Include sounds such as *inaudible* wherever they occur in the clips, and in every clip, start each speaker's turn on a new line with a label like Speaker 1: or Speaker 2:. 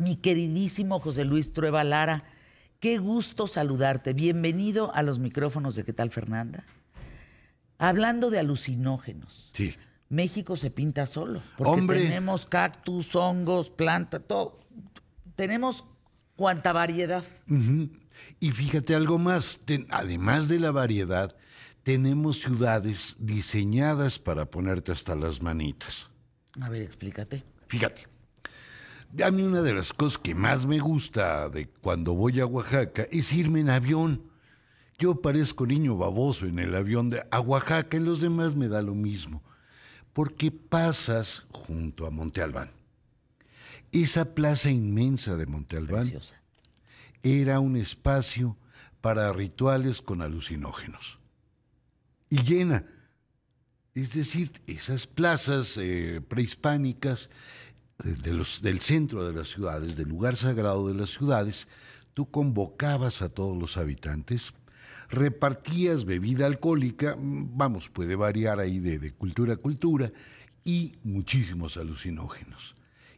Speaker 1: mi queridísimo José Luis Trueba Lara. Qué gusto saludarte. Bienvenido a los micrófonos de ¿Qué tal, Fernanda? Hablando de alucinógenos. Sí. México se pinta solo. Porque tenemos cactus, hongos, planta, todo. Tenemos cuanta variedad.
Speaker 2: Y fíjate algo más. además de la variedad, tenemos ciudades diseñadas para ponerte hasta las manitas.
Speaker 1: A ver, explícate.
Speaker 2: Fíjate. A mí una de las cosas que más me gusta de cuando voy a Oaxaca es irme en avión. Yo parezco niño baboso en el avión de Oaxaca, en los demás me da lo mismo, porque pasas junto a Monte Albán. Esa plaza inmensa de Monte Albán era un espacio para rituales con alucinógenos. Y llena. Es decir, esas plazas eh, prehispánicas del centro de las ciudades, del lugar sagrado de las ciudades, tú convocabas a todos los habitantes, repartías bebida alcohólica, mm, vamos, puede variar ahí de, de cultura a cultura, y muchísimos alucinógenos.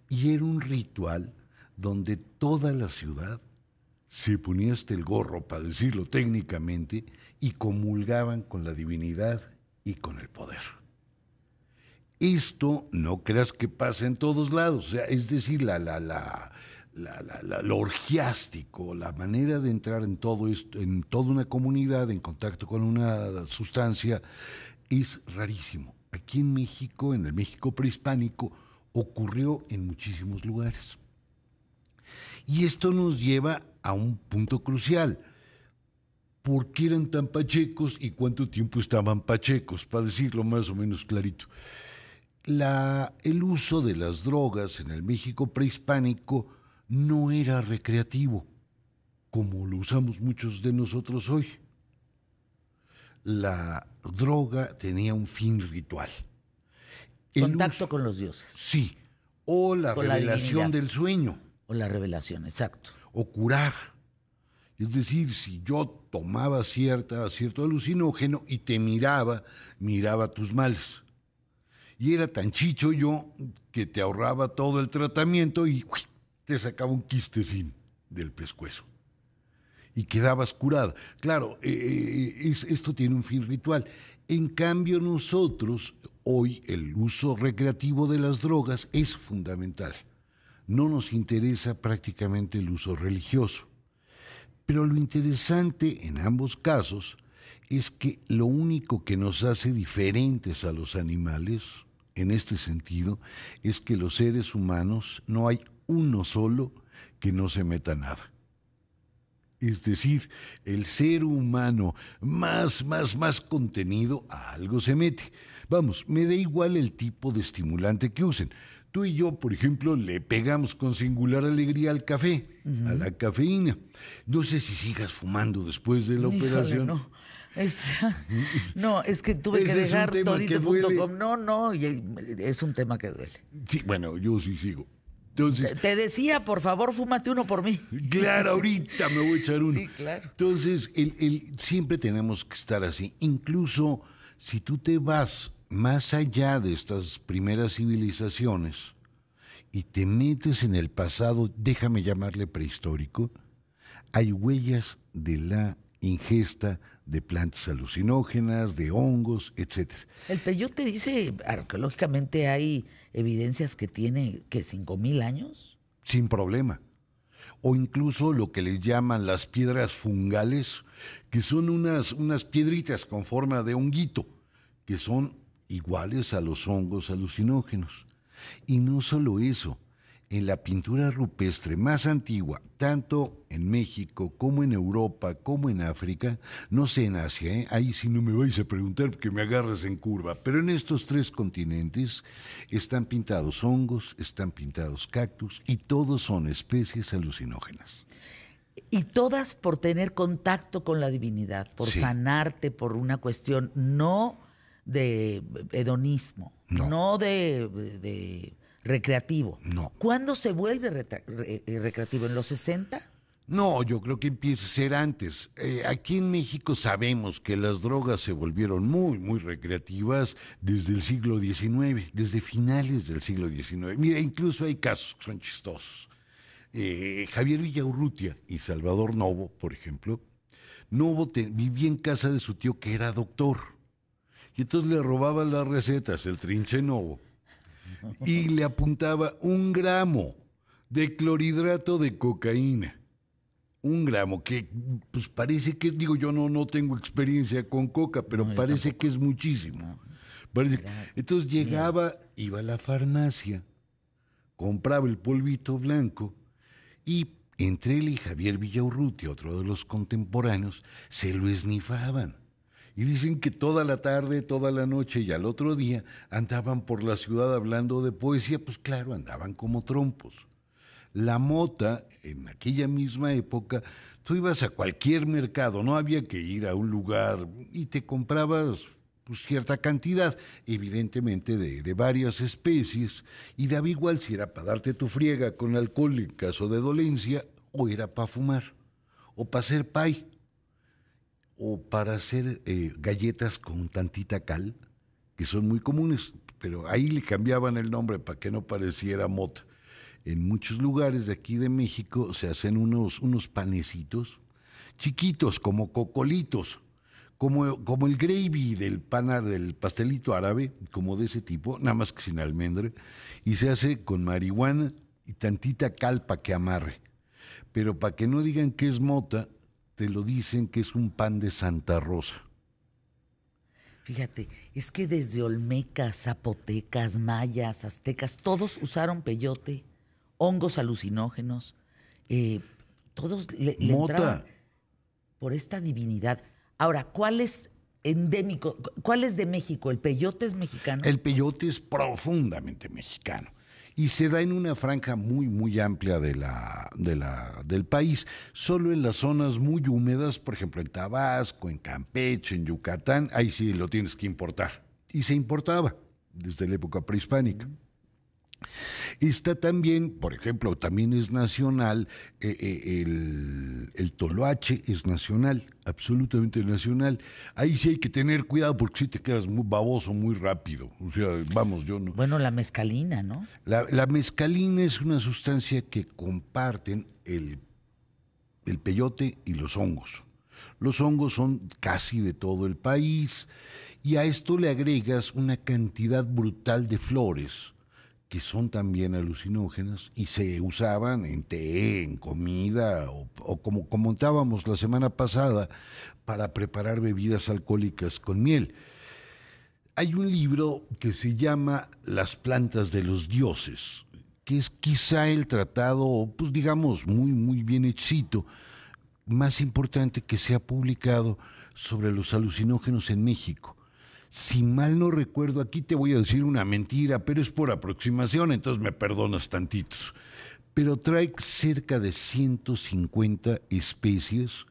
Speaker 2: Y era un ritual donde toda la ciudad se ponía hasta el gorro, para decirlo técnicamente, y comulgaban con la divinidad y con el poder esto no creas que pasa en todos lados, es decir, la, la, la, la, lo orgiástico, la manera de entrar en, todo esto, en toda una comunidad en contacto con una sustancia, es rarísimo. Aquí en México, en el México prehispánico, ocurrió en muchísimos lugares. Y esto nos lleva a un punto crucial. ¿Por qué eran tan pachecos y cuánto tiempo estaban pachecos? Para decirlo más o menos clarito la, el uso de las drogas en el México prehispánico no era recreativo, como lo usamos muchos de nosotros hoy. La droga tenía un fin ritual. El Contacto con los dioses. Sí, o la revelación del sueño. O la revelación, exacto. O curar. Es decir, si yo tomaba cierta, cierto alucinógeno y te miraba, miraba tus males y era tan chicho yo que te ahorraba todo el tratamiento y te sacaba un quistecín del pescuezo. Y quedabas curada. Claro, eh, eh, esto tiene un fin ritual. En cambio, nosotros, hoy, el uso recreativo de las drogas es fundamental. No nos interesa prácticamente el uso religioso. Pero lo interesante en ambos casos es que lo único que nos hace diferentes a los animales, en este sentido, es que los seres humanos no hay uno solo que no se meta nada. Es decir, el ser humano más, más, más contenido a algo se mete. Vamos, me da igual el tipo de estimulante que usen. Tú y yo, por ejemplo, le pegamos con singular alegría al café, a la cafeína. No sé si sigas fumando después de la operación. No.
Speaker 1: *laughs* no, es que tuve que dejar todito.com. No, no, eh, es un tema que duele.
Speaker 2: Sí, bueno, yo sí sigo.
Speaker 1: te, decía, por favor, fúmate uno por mí. Claro, *laughs* ahorita me voy a echar uno. Sí, claro.
Speaker 2: Entonces, siempre tenemos que estar así. Incluso si tú te vas más allá de estas primeras civilizaciones y te metes en el pasado, déjame llamarle prehistórico, hay huellas de la ingesta
Speaker 1: de plantas alucinógenas, de hongos, etc. El peyote dice, arqueológicamente hay evidencias que tiene que 5.000 años. Sin problema.
Speaker 2: O incluso lo que les llaman las piedras fungales, que son unas, unas piedritas con forma de honguito, que son iguales a los hongos alucinógenos. Y no solo eso, en la pintura rupestre más antigua, tanto en México como en Europa, como en África, no sé en Asia, ¿eh? ahí si no me vais a preguntar porque me agarras en curva, pero en estos tres continentes están pintados hongos, están pintados cactus y todos son
Speaker 1: especies alucinógenas. Y todas por tener contacto con la divinidad, por sanarte, por una cuestión no de hedonismo, no, de recreativo. No. ¿Cuándo se vuelve eh, recreativo? ¿En los 60? No, yo creo que empieza a ser antes. Eh, aquí en México
Speaker 2: sabemos que las drogas se volvieron muy, muy recreativas desde el siglo XIX, desde finales del siglo XIX. Mira, incluso hay casos que son chistosos. Eh, Javier Villaurrutia y Salvador Novo, por ejemplo, Novo vivía en casa de su tío que era doctor. Y entonces le robaban las recetas, el trinche Novo y le apuntaba un gramo de clorhidrato de cocaína. Un gramo, que pues parece que, digo, yo no, no tengo experiencia con coca, pero parece que es muchísimo. Entonces llegaba, iba a la farmacia, compraba el polvito blanco y entre él y Javier Villaurruti, otro de los contemporáneos, se lo esnifaban. Y dicen que toda la tarde, toda la noche y al otro día andaban por la ciudad hablando de poesía, pues claro, andaban como trompos. La mota, en aquella misma época, tú ibas a cualquier mercado, no había que ir a un lugar y te comprabas pues, cierta cantidad, evidentemente de, de, varias especies, y daba igual si era para darte tu friega con alcohol en caso de dolencia o era para fumar o para hacer pay o para hacer eh, galletas con tantita cal, que son muy comunes, pero ahí le cambiaban el nombre para que no pareciera mota. En muchos lugares de aquí de México se hacen unos, unos panecitos chiquitos, como cocolitos, como, como el gravy del pan, del pastelito árabe, como de ese tipo, nada más que sin almendra, y se hace con marihuana y tantita cal para que amarre. Pero para que no digan que es mota, te lo dicen que es un pan de Santa Rosa.
Speaker 1: Fíjate, es que desde olmecas, zapotecas, mayas, aztecas, todos usaron peyote, hongos alucinógenos, eh, todos le, le por esta divinidad. Ahora, ¿cuál es endémico? ¿Cuál es de México? ¿El peyote es mexicano? El peyote es profundamente mexicano
Speaker 2: y se da en una franja muy, muy amplia de la, del país. Solo en las zonas muy húmedas, por ejemplo en Tabasco, en Campeche, en Yucatán, ahí sí lo tienes que importar. Y se importaba desde la época prehispánica. Está también, por ejemplo, también es nacional, eh, eh, el, toloache es nacional, absolutamente nacional. Ahí sí hay que tener cuidado porque si te quedas muy baboso muy rápido. vamos,
Speaker 1: yo no. Bueno, la mezcalina, ¿no?
Speaker 2: La, mezcalina es una sustancia que comparten el, el peyote y los hongos. Los hongos son casi de todo el país y a esto le agregas una cantidad brutal de flores que son también alucinógenas y se usaban en té, en comida o, como comentábamos la semana pasada para preparar bebidas alcohólicas con miel. Hay un libro que se llama Las plantas de los dioses, que es quizá el tratado, pues digamos, muy, muy bien hechito, más importante que se ha publicado sobre los alucinógenos en México. Si mal no recuerdo, aquí te voy a decir una mentira, pero es por aproximación, entonces me perdonas tantitos. Pero trae cerca de 150 especies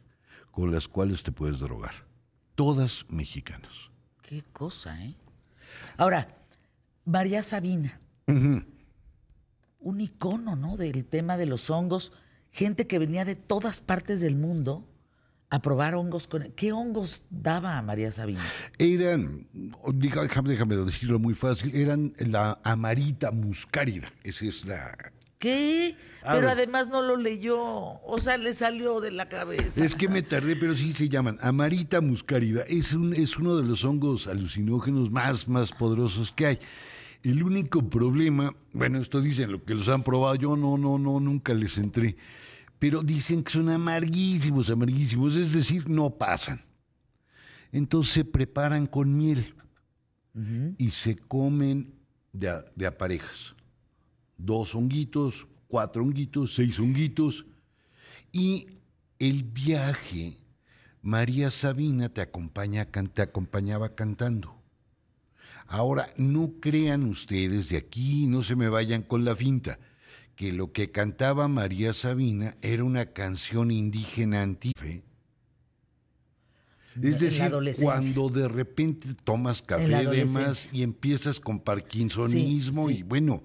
Speaker 2: con las cuales te puedes drogar. Todas mexicanas.
Speaker 1: Qué cosa, ¿eh? Ahora, María Sabina.
Speaker 2: Un
Speaker 1: icono, ¿no? Del tema de los hongos. Gente que venía de todas partes del mundo a probar hongos con... ¿Qué hongos daba a María Sabina?
Speaker 2: Eran, déjame, decirlo muy fácil, eran la amarita muscárida, esa es la...
Speaker 1: ¿Qué? pero además no lo leyó. O sea, le salió de la cabeza. Es que
Speaker 2: me tardé, pero sí se llaman. Amarita muscárida es, un, es uno de los hongos alucinógenos más, más poderosos que hay. El único problema, bueno, esto dicen lo que los han probado, yo no, no, no, nunca les entré pero dicen que son amarguísimos, amarguísimos, es decir, no pasan. Entonces se preparan con miel y se comen de a, parejas. Dos honguitos, cuatro honguitos, seis honguitos. Y el viaje, María Sabina te, acompaña, te acompañaba cantando. Ahora, no crean ustedes de aquí, no se me vayan con la finta que lo que cantaba María Sabina era una canción indígena antife. Es decir, cuando de repente tomas café de más y empiezas con parkinsonismo y bueno,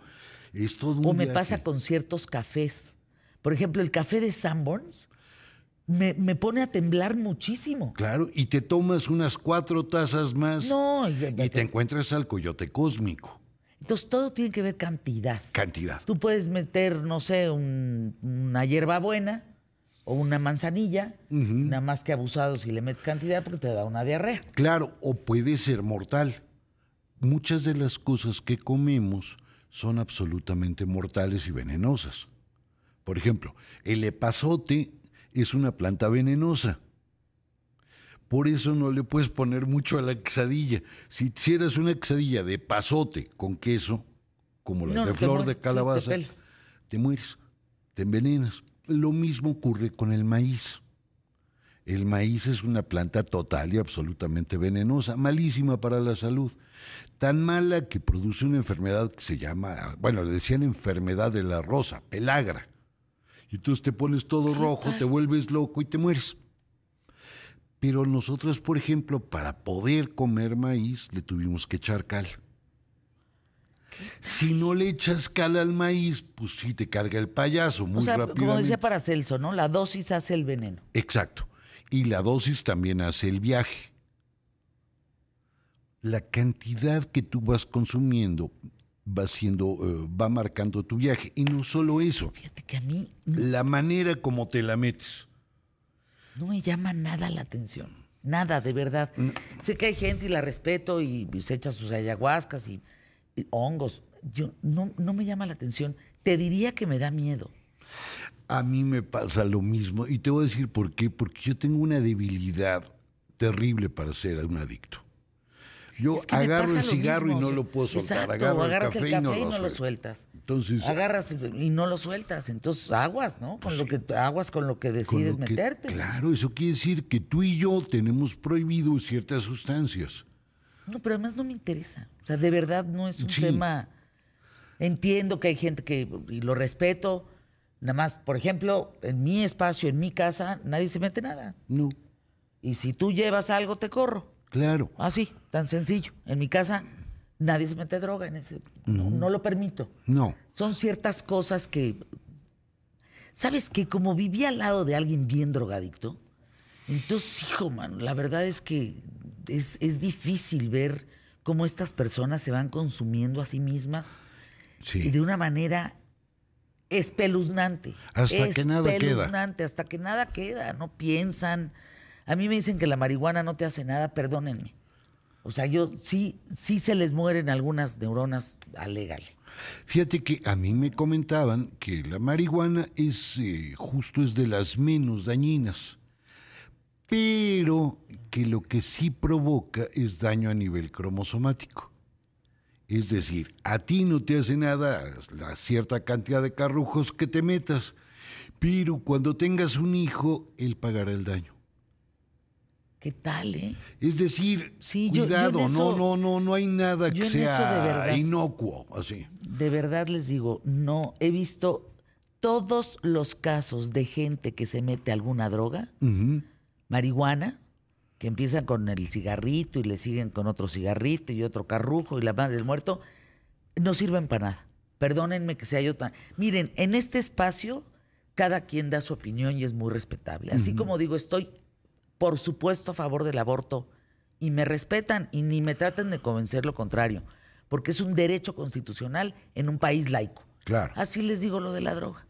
Speaker 2: es todo O me pasa
Speaker 1: con ciertos cafés. Por ejemplo, el café de Sanborns me, me, pone a temblar muchísimo.
Speaker 2: Claro, y te tomas unas cuatro tazas más y te encuentras al coyote cósmico.
Speaker 1: Entonces todo tiene que ver cantidad. Cantidad. Tú puedes meter, no sé, un, una hierbabuena o una manzanilla, nada más que abusado si le metes cantidad porque te da una diarrea.
Speaker 2: Claro, o puede ser mortal. Muchas de las cosas que comemos son absolutamente mortales y venenosas. Por ejemplo, el epazote es una planta venenosa por eso no le puedes poner mucho a la quesadilla. Si hicieras una quesadilla de pasote con queso, como la de flor de calabaza, te, mueres, te envenenas. Lo mismo ocurre con el maíz. El maíz es una planta total y absolutamente venenosa, malísima para la salud. Tan mala que produce una enfermedad que se llama, bueno, le decían enfermedad de la rosa, pelagra. Y entonces te pones todo rojo, te vuelves loco y te mueres. Pero nosotros, por ejemplo, para poder comer maíz, le tuvimos que echar cal. Si no le echas cal al maíz, pues sí te carga el payaso muy rápido. sea, Como decía
Speaker 1: Paracelso, ¿no? La dosis hace el veneno.
Speaker 2: Exacto. Y la dosis también hace el viaje. La cantidad que tú vas consumiendo va eh, va marcando tu viaje. Y no solo eso. Fíjate
Speaker 1: que a mí. La
Speaker 2: manera como te la metes
Speaker 1: no me llama nada la atención. Nada, de verdad. Mm. Sé que hay gente y la respeto y se echa sus ayahuascas y, hongos. Yo, no, no me llama la atención. Te diría que me da miedo.
Speaker 2: A mí me pasa lo mismo. Y te voy a decir por qué. Porque yo tengo una debilidad terrible para ser un adicto. Yo agarro el cigarro y no lo puedo soltar. Exacto, agarras el café, y, no, lo, sueltas. Entonces,
Speaker 1: agarras y no lo sueltas. Entonces aguas, ¿no? Con pues lo que aguas con lo que decides meterte.
Speaker 2: claro, eso quiere decir que tú y yo tenemos prohibido ciertas sustancias.
Speaker 1: No, pero además no me interesa. O sea, de verdad no es un tema. Entiendo que hay gente que y lo respeto. Nada más, por ejemplo, en mi espacio, en mi casa, nadie se mete nada. No. Y si tú llevas algo, te corro. Claro. Así, ah, tan sencillo. En mi casa nadie se mete droga en ese. No, lo permito. No. Son ciertas cosas que. ¿Sabes que Como viví al lado de alguien bien drogadicto, entonces, hijo, mano, la verdad es que es, difícil ver cómo estas personas se van consumiendo a sí mismas y de una manera espeluznante. Hasta espeluznante, que nada queda. Hasta que nada queda, no piensan, a mí me dicen que la marihuana no te hace nada, perdónenme. O sea, yo sí, sí se les mueren algunas neuronas, alégale.
Speaker 2: Fíjate que a mí me comentaban que la marihuana es eh, justo es de las menos dañinas, pero que lo que sí provoca es daño a nivel cromosomático. Es decir, a ti no te hace nada la cierta cantidad de carrujos que te metas, pero cuando tengas un hijo, él pagará el daño. ¿Qué tal, eh? Es decir, cuidado, no, no,
Speaker 1: no, no hay nada que sea
Speaker 2: inocuo, así.
Speaker 1: De verdad les digo, no, he visto todos los casos de gente que se mete alguna droga, marihuana, que empiezan con el cigarrito y le siguen con otro cigarrito y otro carrujo y la madre del muerto, no sirven para nada. Perdónenme que sea yo tan... Miren, en este espacio cada quien da su opinión y es muy respetable. Así como digo, estoy por supuesto a favor del aborto y me respetan y ni me tratan de convencer lo contrario, porque es un derecho constitucional en un país laico. Claro. Así les digo lo de la droga.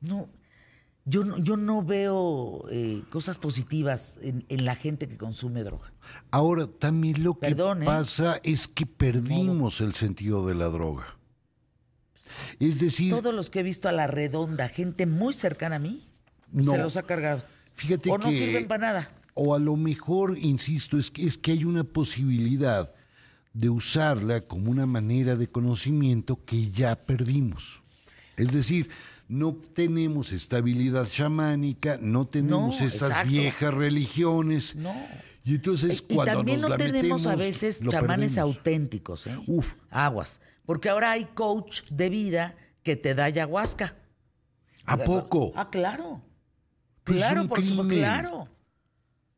Speaker 1: No, yo no, yo no veo eh, cosas positivas en, la gente que consume droga.
Speaker 2: Ahora, también lo que ¿eh? pasa es que perdimos el sentido de la droga. Es decir.
Speaker 1: Todos los que he visto a la redonda, gente muy cercana a mí, se los ha cargado o no sirven para nada.
Speaker 2: O a lo mejor, insisto, es que, es que hay una posibilidad de usarla como una manera de conocimiento que ya perdimos. Es decir, no tenemos estabilidad chamánica, no tenemos esas viejas religiones. No. Y
Speaker 1: entonces también no tenemos a veces chamanes auténticos, ¿eh? Uf. aguas, porque ahora hay coach de vida que te da ayahuasca. ¿A poco? Ah, claro. Pues claro, por supuesto, claro.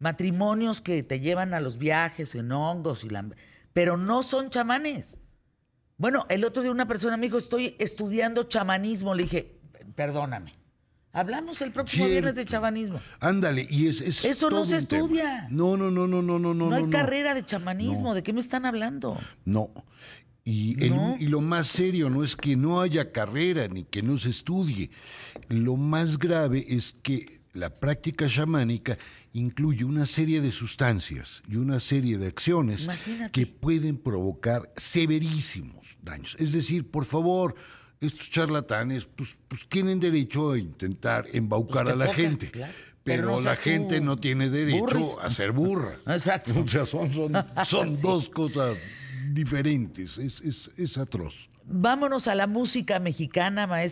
Speaker 1: Matrimonios que te llevan a los viajes en hongos y la... Pero no son chamanes. Bueno, el otro día una persona me dijo, estoy estudiando chamanismo. Le dije, perdóname. Hablamos el próximo viernes de chamanismo.
Speaker 2: Ándale, y es, es eso no se estudia. No, no, no, no, no, no, no. No hay carrera
Speaker 1: de chamanismo. ¿De qué me están hablando?
Speaker 2: no. y, lo más serio no es que no haya carrera ni que no se estudie. Lo más grave es que la práctica chamánica incluye una serie de sustancias y una serie de acciones que pueden provocar severísimos daños. Es decir, por favor, estos charlatanes pues, pues, tienen derecho a intentar embaucar pues, a la gente. Pero, la gente no tiene derecho a ser burra. *laughs* Exacto. son, *laughs* dos cosas diferentes. Es, es atroz.
Speaker 1: Vámonos a la música mexicana, maestro.